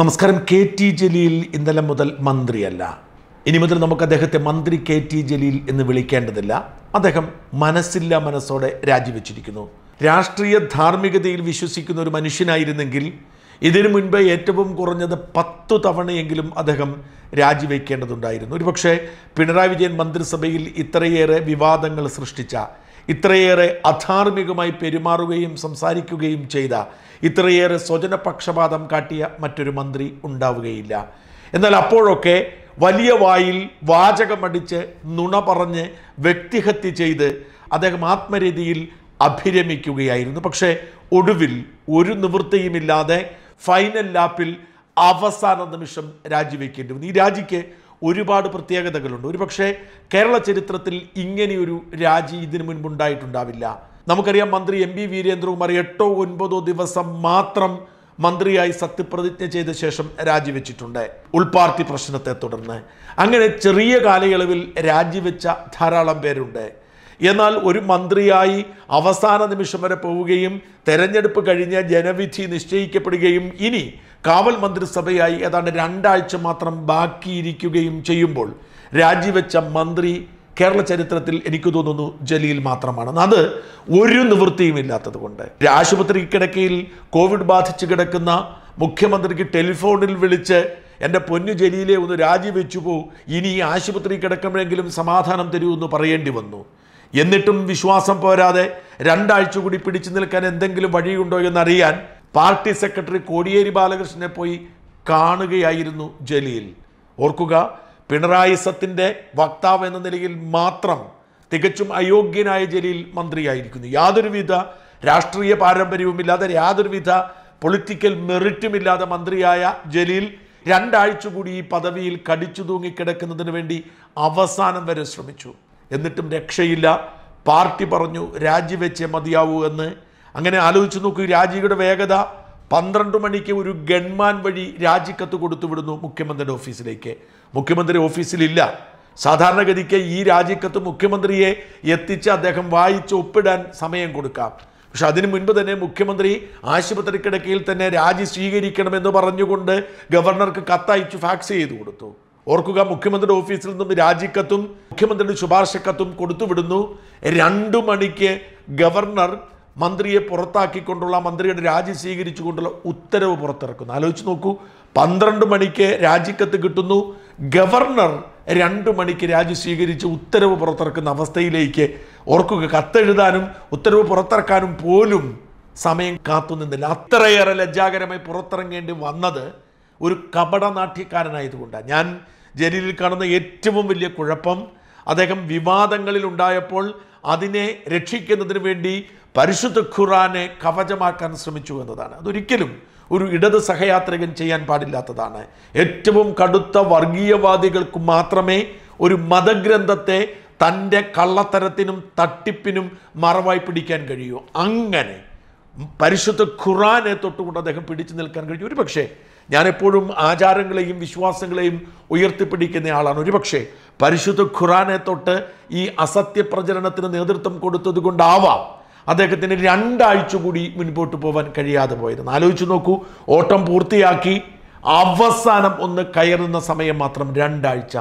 നമസ്കാരം K T Jaleel ഇന്നലെ മുതൽ മന്ത്രിയല്ല ഇനി മുതൽ നമുക്ക് അദ്ദേഹത്തെ മന്ത്രി കെ ടി ജലീൽ എന്ന് വിളിക്കേണ്ടതില്ല അദ്ദേഹം മനസ്സില്ല മനസ്സോടെ രാജിവെച്ചിരിക്കുന്നു രാഷ്ട്രീയ ധാർമ്മികതയിൽ വിശ്വസിക്കുന്ന ഒരു മനുഷ്യനായിരുന്നെങ്കിൽ ഇതിനു മുൻപ് ഏറ്റവും കുറഞ്ഞത് പത്തു തവണയെങ്കിലും അദ്ദേഹം രാജിവെക്കേണ്ടതുണ്ടായിരുന്നു ഒരുപക്ഷെ പിണറായി വിജയൻ മന്ത്രിസഭയിൽ ഇത്രയേറെ വിവാദങ്ങൾ സൃഷ്ടിച്ച ഇത്രയേറെ അധാർമികമായി പെരുമാറുകയും സംസാരിക്കുകയും ചെയ്ത ഇത്രയേറെ സ്വജനപക്ഷപാതം കാട്ടിയ മറ്റൊരു മന്ത്രി ഉണ്ടാവുകയില്ല എന്നാൽ അപ്പോഴൊക്കെ വലിയ വായിൽ വാചകമടിച്ച് നുണ പറഞ്ഞ് വ്യക്തിഹത്യ ചെയ്ത് അദ്ദേഹം ആത്മരീതിയിൽ അഭിരമിക്കുകയായിരുന്നു പക്ഷേ ഒടുവിൽ ഒരു നിവൃത്തിയുമില്ലാതെ ഫൈനൽ ലാപ്പിൽ അവസാന നിമിഷം രാജിവെക്കേണ്ടി വന്നു ഈ രാജിക്ക് ഒരുപാട് പ്രത്യേകതകളുണ്ട് ഒരുപക്ഷെ കേരള ചരിത്രത്തിൽ ഇങ്ങനെയൊരു രാജി ഇതിനു മുൻപുണ്ടായിട്ടുണ്ടാവില്ല നമുക്കറിയാം മന്ത്രി എം പി വീരേന്ദ്രകുമാർ എട്ടോ ഒൻപതോ ദിവസം മാത്രം മന്ത്രിയായി സത്യപ്രതിജ്ഞ ചെയ്ത ശേഷം രാജിവെച്ചിട്ടുണ്ട് ഉൾപാർത്തി പ്രശ്നത്തെ തുടർന്ന് അങ്ങനെ ചെറിയ കാലയളവിൽ രാജിവെച്ച ധാരാളം പേരുണ്ട് എന്നാൽ ഒരു മന്ത്രിയായി അവസാന നിമിഷം വരെ പോവുകയും തെരഞ്ഞെടുപ്പ് കഴിഞ്ഞ് ജനവിധി നിശ്ചയിക്കപ്പെടുകയും ഇനി കാവൽ മന്ത്രിസഭയായി ഏതാണ്ട് രണ്ടാഴ്ച മാത്രം ബാക്കിയിരിക്കുകയും ചെയ്യുമ്പോൾ രാജിവെച്ച മന്ത്രി കേരള ചരിത്രത്തിൽ എനിക്ക് തോന്നുന്നു ജലീൽ മാത്രമാണ് അത് ഒരു നിവൃത്തിയും ഇല്ലാത്തത് കൊണ്ട് ആശുപത്രി കിടക്കയിൽ കോവിഡ് ബാധിച്ച് കിടക്കുന്ന മുഖ്യമന്ത്രിക്ക് ടെലിഫോണിൽ വിളിച്ച് എൻ്റെ പൊന്നു ജലീലെ ഒന്ന് രാജിവെച്ചു പോ ഇനി ഈ ആശുപത്രി കിടക്കുമ്പോഴെങ്കിലും സമാധാനം തരൂ എന്ന് പറയേണ്ടി വന്നു എന്നിട്ടും വിശ്വാസം പോരാതെ രണ്ടാഴ്ച കൂടി പിടിച്ചു നിൽക്കാൻ എന്തെങ്കിലും വഴിയുണ്ടോ എന്നറിയാൻ പാർട്ടി സെക്രട്ടറി കോടിയേരി ബാലകൃഷ്ണനെ പോയി കാണുകയായിരുന്നു ജലീൽ ഓർക്കുക പിണറായി സത്തിൻ്റെ വക്താവ് എന്ന നിലയിൽ മാത്രം തികച്ചും അയോഗ്യനായ ജലീൽ മന്ത്രിയായിരിക്കുന്നു യാതൊരുവിധ രാഷ്ട്രീയ പാരമ്പര്യവുമില്ലാതെ യാതൊരുവിധ പൊളിറ്റിക്കൽ മെറിറ്റുമില്ലാതെ മന്ത്രിയായ ജലീൽ രണ്ടാഴ്ച കൂടി ഈ പദവിയിൽ കടിച്ചു തൂങ്ങിക്കിടക്കുന്നതിന് വേണ്ടി അവസാനം വരെ ശ്രമിച്ചു എന്നിട്ടും രക്ഷയില്ല പാർട്ടി പറഞ്ഞു രാജിവെച്ചേ മതിയാവൂ എന്ന് അങ്ങനെ ആലോചിച്ച് നോക്കൂ രാജിയുടെ വേഗത പന്ത്രണ്ട് മണിക്ക് ഒരു ഗൺമാൻ വഴി രാജിക്കത്ത് കൊടുത്തുവിടുന്നു മുഖ്യമന്ത്രിയുടെ ഓഫീസിലേക്ക് മുഖ്യമന്ത്രി ഓഫീസിലില്ല സാധാരണഗതിക്ക് ഈ രാജിക്കത്ത് മുഖ്യമന്ത്രിയെ എത്തിച്ച് അദ്ദേഹം വായിച്ച് ഒപ്പിടാൻ സമയം കൊടുക്കാം പക്ഷെ അതിനു മുൻപ് തന്നെ മുഖ്യമന്ത്രി ആശുപത്രി കിടക്കയിൽ തന്നെ രാജി സ്വീകരിക്കണമെന്ന് പറഞ്ഞുകൊണ്ട് ഗവർണർക്ക് കത്തയച്ചു ഫാക്സ് ചെയ്തു കൊടുത്തു ഓർക്കുക മുഖ്യമന്ത്രിയുടെ ഓഫീസിൽ നിന്നും രാജിക്കത്തും മുഖ്യമന്ത്രിയുടെ ശുപാർശക്കത്തും കൊടുത്തുവിടുന്നു രണ്ടു മണിക്ക് ഗവർണർ മന്ത്രിയെ പുറത്താക്കിക്കൊണ്ടുള്ള മന്ത്രിയുടെ രാജി സ്വീകരിച്ചുകൊണ്ടുള്ള ഉത്തരവ് പുറത്തിറക്കുന്നു ആലോചിച്ച് നോക്കൂ പന്ത്രണ്ട് മണിക്ക് രാജിക്കത്ത് കിട്ടുന്നു ഗവർണർ രണ്ട് മണിക്ക് രാജി സ്വീകരിച്ച് ഉത്തരവ് പുറത്തിറക്കുന്ന അവസ്ഥയിലേക്ക് ഓർക്കുക കത്തെഴുതാനും ഉത്തരവ് പുറത്തിറക്കാനും പോലും സമയം കാത്തുനിന്നില്ല അത്രയേറെ ലജ്ജാകരമായി പുറത്തിറങ്ങേണ്ടി വന്നത് ഒരു കപടനാട്യക്കാരനായതുകൊണ്ടാണ് ഞാൻ ജലീലിൽ കാണുന്ന ഏറ്റവും വലിയ കുഴപ്പം അദ്ദേഹം വിവാദങ്ങളിൽ ഉണ്ടായപ്പോൾ അതിനെ രക്ഷിക്കുന്നതിന് വേണ്ടി പരിശുദ്ധ ഖുറാനെ കവചമാക്കാൻ ശ്രമിച്ചു എന്നതാണ് അതൊരിക്കലും ഒരു ഇടത് സഹയാത്രികൻ ചെയ്യാൻ പാടില്ലാത്തതാണ് ഏറ്റവും കടുത്ത വർഗീയവാദികൾക്ക് മാത്രമേ ഒരു മതഗ്രന്ഥത്തെ തൻ്റെ കള്ളത്തരത്തിനും തട്ടിപ്പിനും മറവായി പിടിക്കാൻ കഴിയൂ അങ്ങനെ പരിശുദ്ധ ഖുറാനെ തൊട്ടുകൊണ്ട് അദ്ദേഹം പിടിച്ചു നിൽക്കാൻ കഴിയും ഒരു പക്ഷേ ഞാൻ എപ്പോഴും ആചാരങ്ങളെയും വിശ്വാസങ്ങളെയും ഉയർത്തിപ്പിടിക്കുന്ന ആളാണ് ഒരുപക്ഷെ പരിശുദ്ധ ഖുറാനെ തൊട്ട് ഈ അസത്യ പ്രചരണത്തിന് നേതൃത്വം കൊടുത്തത് കൊണ്ടാവാം അദ്ദേഹത്തിന് രണ്ടാഴ്ച കൂടി മുൻപോട്ട് പോകാൻ കഴിയാതെ പോയിരുന്നു ആലോചിച്ച് നോക്കൂ ഓട്ടം പൂർത്തിയാക്കി അവസാനം ഒന്ന് കയറുന്ന സമയം മാത്രം രണ്ടാഴ്ച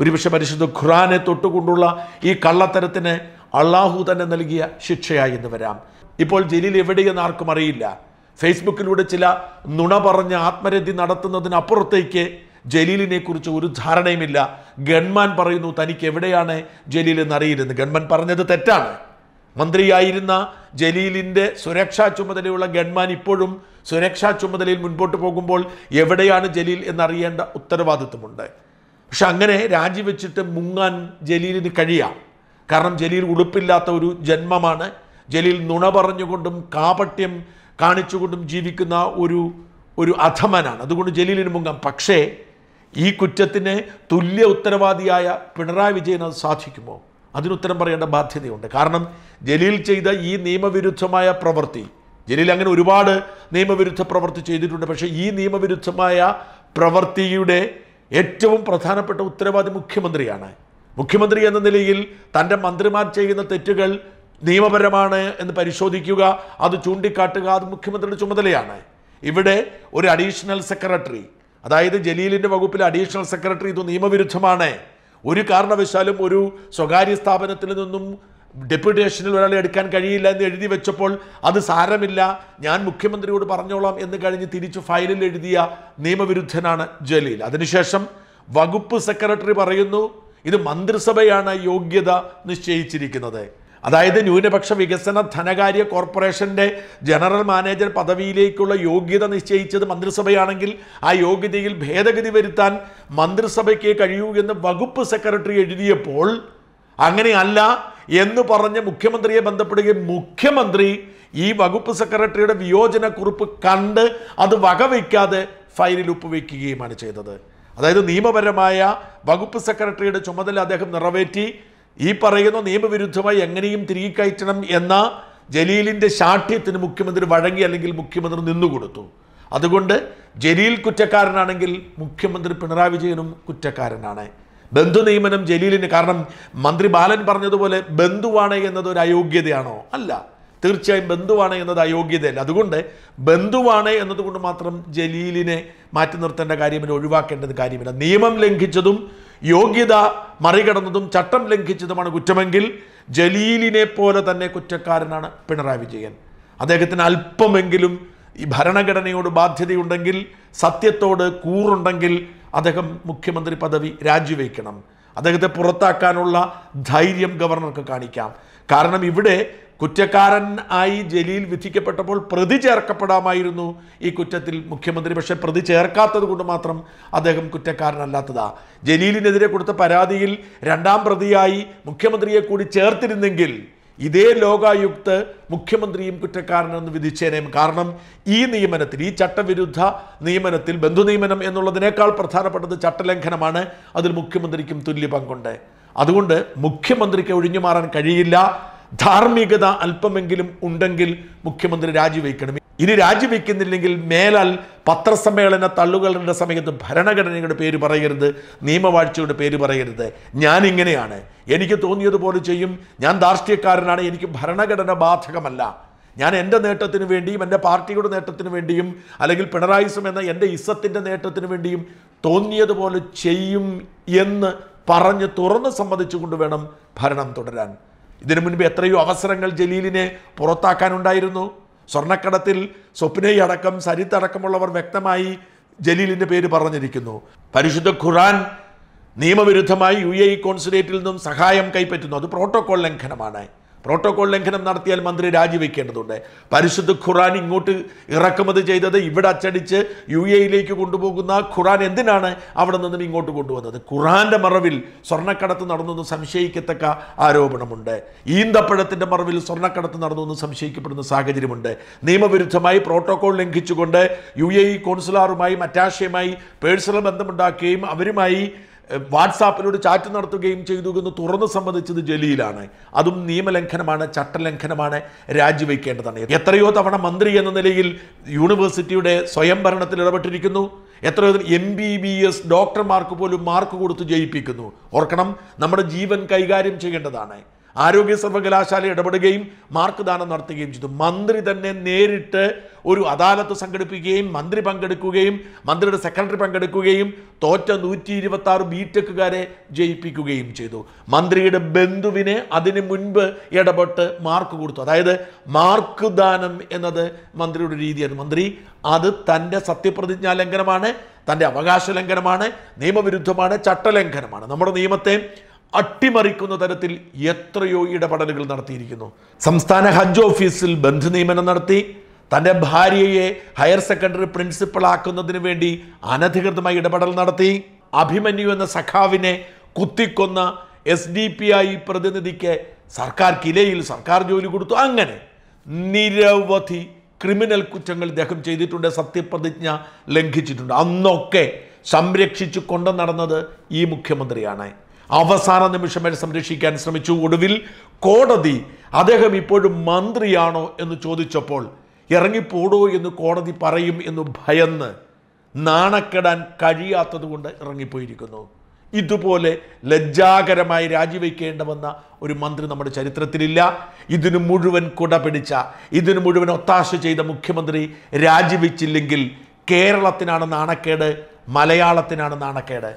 ഒരുപക്ഷെ പരിശുദ്ധ ഖുറാനെ തൊട്ടുകൊണ്ടുള്ള ഈ കള്ളത്തരത്തിന് അള്ളാഹു തന്നെ നൽകിയ ശിക്ഷയായി എന്ന് വരാം ഇപ്പോൾ ജലീൽ എവിടെയെന്ന് ആർക്കും അറിയില്ല ഫേസ്ബുക്കിലൂടെ ചില നുണ പറഞ്ഞ് ആത്മരതി നടത്തുന്നതിനപ്പുറത്തേക്ക് ജലീലിനെ കുറിച്ച് ഒരു ധാരണയുമില്ല ഗൺമാൻ പറയുന്നു തനിക്ക് എവിടെയാണ് ജലീൽ എന്നറിയില്ലെന്ന് ഗൺമാൻ പറഞ്ഞത് തെറ്റാണ് മന്ത്രിയായിരുന്ന ജലീലിൻ്റെ സുരക്ഷാ ചുമതലയുള്ള ഗൺമാൻ ഇപ്പോഴും സുരക്ഷാ ചുമതലയിൽ മുൻപോട്ട് പോകുമ്പോൾ എവിടെയാണ് ജലീൽ എന്നറിയേണ്ട ഉത്തരവാദിത്വമുണ്ട് പക്ഷെ അങ്ങനെ രാജിവെച്ചിട്ട് മുങ്ങാൻ ജലീലിന് കഴിയാം കാരണം ജലീൽ ഉടുപ്പില്ലാത്ത ഒരു ജന്മമാണ് ജലീൽ നുണ പറഞ്ഞുകൊണ്ടും കാപട്യം കാണിച്ചുകൊണ്ടും ജീവിക്കുന്ന ഒരു ഒരു അധമനാണ് അതുകൊണ്ട് ജലീലിന് മുങ്ങാം പക്ഷേ ഈ കുറ്റത്തിന് തുല്യ ഉത്തരവാദിയായ പിണറായി വിജയൻ അത് സാധിക്കുമോ അതിനുത്തരം പറയേണ്ട ബാധ്യതയുണ്ട് കാരണം ജലീൽ ചെയ്ത ഈ നിയമവിരുദ്ധമായ പ്രവൃത്തി ജലീൽ അങ്ങനെ ഒരുപാട് നിയമവിരുദ്ധ പ്രവൃത്തി ചെയ്തിട്ടുണ്ട് പക്ഷേ ഈ നിയമവിരുദ്ധമായ പ്രവൃത്തിയുടെ ഏറ്റവും പ്രധാനപ്പെട്ട ഉത്തരവാദി മുഖ്യമന്ത്രിയാണ് മുഖ്യമന്ത്രി എന്ന നിലയിൽ തൻ്റെ മന്ത്രിമാർ ചെയ്യുന്ന തെറ്റുകൾ നിയമപരമാണ് എന്ന് പരിശോധിക്കുക അത് ചൂണ്ടിക്കാട്ടുക അത് മുഖ്യമന്ത്രിയുടെ ചുമതലയാണ് ഇവിടെ ഒരു അഡീഷണൽ സെക്രട്ടറി അതായത് ജലീലിൻ്റെ വകുപ്പിലെ അഡീഷണൽ സെക്രട്ടറി ഇത് നിയമവിരുദ്ധമാണ് ഒരു കാരണവശാലും ഒരു സ്വകാര്യ സ്ഥാപനത്തിൽ നിന്നും ഡെപ്യൂട്ടേഷനിൽ ഒരാളെ എടുക്കാൻ കഴിയില്ല എന്ന് എഴുതി വെച്ചപ്പോൾ അത് സാരമില്ല ഞാൻ മുഖ്യമന്ത്രിയോട് പറഞ്ഞോളാം എന്ന് കഴിഞ്ഞ് തിരിച്ചു ഫയലിൽ എഴുതിയ നിയമവിരുദ്ധനാണ് ജലീൽ അതിനുശേഷം വകുപ്പ് സെക്രട്ടറി പറയുന്നു ഇത് മന്ത്രിസഭയാണ് യോഗ്യത നിശ്ചയിച്ചിരിക്കുന്നത് അതായത് ന്യൂനപക്ഷ വികസന ധനകാര്യ കോർപ്പറേഷൻ്റെ ജനറൽ മാനേജർ പദവിയിലേക്കുള്ള യോഗ്യത നിശ്ചയിച്ചത് മന്ത്രിസഭയാണെങ്കിൽ ആ യോഗ്യതയിൽ ഭേദഗതി വരുത്താൻ മന്ത്രിസഭയ്ക്ക് കഴിയൂ എന്ന് വകുപ്പ് സെക്രട്ടറി എഴുതിയപ്പോൾ അങ്ങനെയല്ല എന്ന് പറഞ്ഞ് മുഖ്യമന്ത്രിയെ ബന്ധപ്പെടുകയും മുഖ്യമന്ത്രി ഈ വകുപ്പ് സെക്രട്ടറിയുടെ വിയോജനക്കുറിപ്പ് കണ്ട് അത് വകവയ്ക്കാതെ ഫയലിൽ ഒപ്പുവയ്ക്കുകയുമാണ് ചെയ്തത് അതായത് നിയമപരമായ വകുപ്പ് സെക്രട്ടറിയുടെ ചുമതല അദ്ദേഹം നിറവേറ്റി ഈ പറയുന്ന നിയമവിരുദ്ധമായി എങ്ങനെയും തിരികെ കയറ്റണം എന്ന ജലീലിൻ്റെ ശാഠ്യത്തിന് മുഖ്യമന്ത്രി വഴങ്ങി അല്ലെങ്കിൽ മുഖ്യമന്ത്രി നിന്നുകൊടുത്തു അതുകൊണ്ട് ജലീൽ കുറ്റക്കാരനാണെങ്കിൽ മുഖ്യമന്ത്രി പിണറായി വിജയനും കുറ്റക്കാരനാണ് ബന്ധു നിയമനം ജലീലിന് കാരണം മന്ത്രി ബാലൻ പറഞ്ഞതുപോലെ ബന്ധുവാണ് എന്നത് ഒരു അയോഗ്യതയാണോ അല്ല തീർച്ചയായും ബന്ധുവാണ് എന്നത് അയോഗ്യതയല്ല അതുകൊണ്ട് ബന്ധുവാണ് എന്നതുകൊണ്ട് മാത്രം ജലീലിനെ മാറ്റി നിർത്തേണ്ട കാര്യമില്ല ഒഴിവാക്കേണ്ടത് കാര്യമില്ല നിയമം ലംഘിച്ചതും യോഗ്യത മറികടന്നതും ചട്ടം ലംഘിച്ചതുമാണ് കുറ്റമെങ്കിൽ ജലീലിനെ പോലെ തന്നെ കുറ്റക്കാരനാണ് പിണറായി വിജയൻ അദ്ദേഹത്തിന് അല്പമെങ്കിലും ഈ ഭരണഘടനയോട് ബാധ്യതയുണ്ടെങ്കിൽ സത്യത്തോട് കൂറുണ്ടെങ്കിൽ അദ്ദേഹം മുഖ്യമന്ത്രി പദവി രാജിവെക്കണം അദ്ദേഹത്തെ പുറത്താക്കാനുള്ള ധൈര്യം ഗവർണർക്ക് കാണിക്കാം കാരണം ഇവിടെ കുറ്റക്കാരൻ ആയി ജലീൽ വിധിക്കപ്പെട്ടപ്പോൾ പ്രതി ചേർക്കപ്പെടാമായിരുന്നു ഈ കുറ്റത്തിൽ മുഖ്യമന്ത്രി പക്ഷേ പ്രതി ചേർക്കാത്തത് കൊണ്ട് മാത്രം അദ്ദേഹം കുറ്റക്കാരനല്ലാത്തതാ ജലീലിനെതിരെ കൊടുത്ത പരാതിയിൽ രണ്ടാം പ്രതിയായി മുഖ്യമന്ത്രിയെ കൂടി ചേർത്തിരുന്നെങ്കിൽ ഇതേ ലോകായുക്ത് മുഖ്യമന്ത്രിയും കുറ്റക്കാരനെന്ന് വിധിച്ചേനേയും കാരണം ഈ നിയമനത്തിൽ ഈ ചട്ടവിരുദ്ധ നിയമനത്തിൽ ബന്ധു നിയമനം എന്നുള്ളതിനേക്കാൾ പ്രധാനപ്പെട്ടത് ചട്ടലംഘനമാണ് അതിൽ മുഖ്യമന്ത്രിക്കും തുല്യ പങ്കുണ്ട് അതുകൊണ്ട് മുഖ്യമന്ത്രിക്ക് ഒഴിഞ്ഞു മാറാൻ കഴിയില്ല ധാർമ്മികത അല്പമെങ്കിലും ഉണ്ടെങ്കിൽ മുഖ്യമന്ത്രി രാജിവെക്കണം ഇനി രാജിവെക്കുന്നില്ലെങ്കിൽ മേലാൽ പത്രസമ്മേളന തള്ളുകളുടെ സമയത്ത് ഭരണഘടനയുടെ പേര് പറയരുത് നിയമവാഴ്ചയുടെ പേര് പറയരുത് ഞാൻ ഇങ്ങനെയാണ് എനിക്ക് തോന്നിയതുപോലെ ചെയ്യും ഞാൻ ധാർഷ്ട്യക്കാരനാണ് എനിക്ക് ഭരണഘടന ബാധകമല്ല ഞാൻ എൻ്റെ നേട്ടത്തിന് വേണ്ടിയും എൻ്റെ പാർട്ടിയുടെ നേട്ടത്തിന് വേണ്ടിയും അല്ലെങ്കിൽ പിണറായിസം എന്ന എൻ്റെ ഇസത്തിൻ്റെ നേട്ടത്തിന് വേണ്ടിയും തോന്നിയതുപോലെ ചെയ്യും എന്ന് പറഞ്ഞ് തുറന്ന് സമ്മതിച്ചുകൊണ്ട് വേണം ഭരണം തുടരാൻ ഇതിനു മുൻപ് എത്രയോ അവസരങ്ങൾ ജലീലിനെ പുറത്താക്കാനുണ്ടായിരുന്നു സ്വർണ്ണക്കടത്തിൽ സ്വപ്നയെ അടക്കം സരിത്ത് അടക്കമുള്ളവർ വ്യക്തമായി ജലീലിൻ്റെ പേര് പറഞ്ഞിരിക്കുന്നു പരിശുദ്ധ ഖുറാൻ നിയമവിരുദ്ധമായി യു എ ഇ കോൺസുലേറ്റിൽ നിന്നും സഹായം കൈപ്പറ്റുന്നു അത് പ്രോട്ടോകോൾ ലംഘനമാണ് പ്രോട്ടോകോൾ ലംഘനം നടത്തിയാൽ മന്ത്രി രാജിവെക്കേണ്ടതുണ്ട് പരിശുദ്ധ ഖുറാൻ ഇങ്ങോട്ട് ഇറക്കുമതി ചെയ്തത് ഇവിടെ അച്ചടിച്ച് യു എയിലേക്ക് കൊണ്ടുപോകുന്ന ഖുറാൻ എന്തിനാണ് അവിടെ നിന്നും ഇങ്ങോട്ട് കൊണ്ടുവന്നത് ഖുറാൻ്റെ മറവിൽ സ്വർണ്ണക്കടത്ത് നടന്നെന്ന് സംശയിക്കത്തക്ക ആരോപണമുണ്ട് ഈന്തപ്പഴത്തിൻ്റെ മറവിൽ സ്വർണ്ണക്കടത്ത് എന്ന് സംശയിക്കപ്പെടുന്ന സാഹചര്യമുണ്ട് നിയമവിരുദ്ധമായി പ്രോട്ടോകോൾ ലംഘിച്ചുകൊണ്ട് യു എ ഇ കോൺസുലാറുമായും അറ്റാഷയുമായി പേഴ്സണൽ ബന്ധമുണ്ടാക്കുകയും അവരുമായി വാട്സാപ്പിലൂടെ ചാറ്റ് നടത്തുകയും ചെയ്തു എന്ന് തുറന്ന് സംബന്ധിച്ചത് ജലീലാണ് അതും നിയമലംഘനമാണ് ചട്ടലംഘനമാണ് രാജിവെക്കേണ്ടതാണ് എത്രയോ തവണ മന്ത്രി എന്ന നിലയിൽ യൂണിവേഴ്സിറ്റിയുടെ സ്വയംഭരണത്തിൽ ഇടപെട്ടിരിക്കുന്നു എത്രയോ എം ബി ബി എസ് ഡോക്ടർമാർക്ക് പോലും മാർക്ക് കൊടുത്ത് ജയിപ്പിക്കുന്നു ഓർക്കണം നമ്മുടെ ജീവൻ കൈകാര്യം ചെയ്യേണ്ടതാണ് ആരോഗ്യ സർവകലാശാല ഇടപെടുകയും മാർക്ക് ദാനം നടത്തുകയും ചെയ്തു മന്ത്രി തന്നെ നേരിട്ട് ഒരു അദാലത്ത് സംഘടിപ്പിക്കുകയും മന്ത്രി പങ്കെടുക്കുകയും മന്ത്രിയുടെ സെക്രട്ടറി പങ്കെടുക്കുകയും തോറ്റ നൂറ്റി ഇരുപത്തി ആറ് ടെക്കുകാരെ ജയിപ്പിക്കുകയും ചെയ്തു മന്ത്രിയുടെ ബന്ധുവിനെ അതിനു മുൻപ് ഇടപെട്ട് മാർക്ക് കൊടുത്തു അതായത് മാർക്ക് ദാനം എന്നത് മന്ത്രിയുടെ രീതിയാണ് മന്ത്രി അത് തൻ്റെ സത്യപ്രതിജ്ഞാ ലംഘനമാണ് തൻ്റെ അവകാശ ലംഘനമാണ് നിയമവിരുദ്ധമാണ് ചട്ടലംഘനമാണ് നമ്മുടെ നിയമത്തെ അട്ടിമറിക്കുന്ന തരത്തിൽ എത്രയോ ഇടപെടലുകൾ നടത്തിയിരിക്കുന്നു സംസ്ഥാന ഹജ്ജ് ഓഫീസിൽ ബന്ധു നിയമനം നടത്തി തൻ്റെ ഭാര്യയെ ഹയർ സെക്കൻഡറി പ്രിൻസിപ്പളാക്കുന്നതിന് വേണ്ടി അനധികൃതമായി ഇടപെടൽ നടത്തി അഭിമന്യു എന്ന സഖാവിനെ കുത്തിക്കൊന്ന എസ് ഡി പി ഐ പ്രതിനിധിക്ക് സർക്കാർ കിലയിൽ സർക്കാർ ജോലി കൊടുത്തു അങ്ങനെ നിരവധി ക്രിമിനൽ കുറ്റങ്ങൾ ഇദ്ദേഹം ചെയ്തിട്ടുണ്ട് സത്യപ്രതിജ്ഞ ലംഘിച്ചിട്ടുണ്ട് അന്നൊക്കെ സംരക്ഷിച്ചു കൊണ്ടു നടന്നത് ഈ മുഖ്യമന്ത്രിയാണ് അവസാന നിമിഷം വരെ സംരക്ഷിക്കാൻ ശ്രമിച്ചു ഒടുവിൽ കോടതി അദ്ദേഹം ഇപ്പോഴും മന്ത്രിയാണോ എന്ന് ചോദിച്ചപ്പോൾ ഇറങ്ങിപ്പോടോ എന്ന് കോടതി പറയും എന്ന് ഭയന്ന് നാണക്കെടാൻ കഴിയാത്തതുകൊണ്ട് ഇറങ്ങിപ്പോയിരിക്കുന്നു ഇതുപോലെ ലജ്ജാകരമായി രാജിവെക്കേണ്ട ഒരു മന്ത്രി നമ്മുടെ ചരിത്രത്തിലില്ല ഇതിനു മുഴുവൻ കുട പിടിച്ച ഇതിനു മുഴുവൻ ഒത്താശ ചെയ്ത മുഖ്യമന്ത്രി രാജിവെച്ചില്ലെങ്കിൽ കേരളത്തിനാണ് നാണക്കേട് മലയാളത്തിനാണ് നാണക്കേട്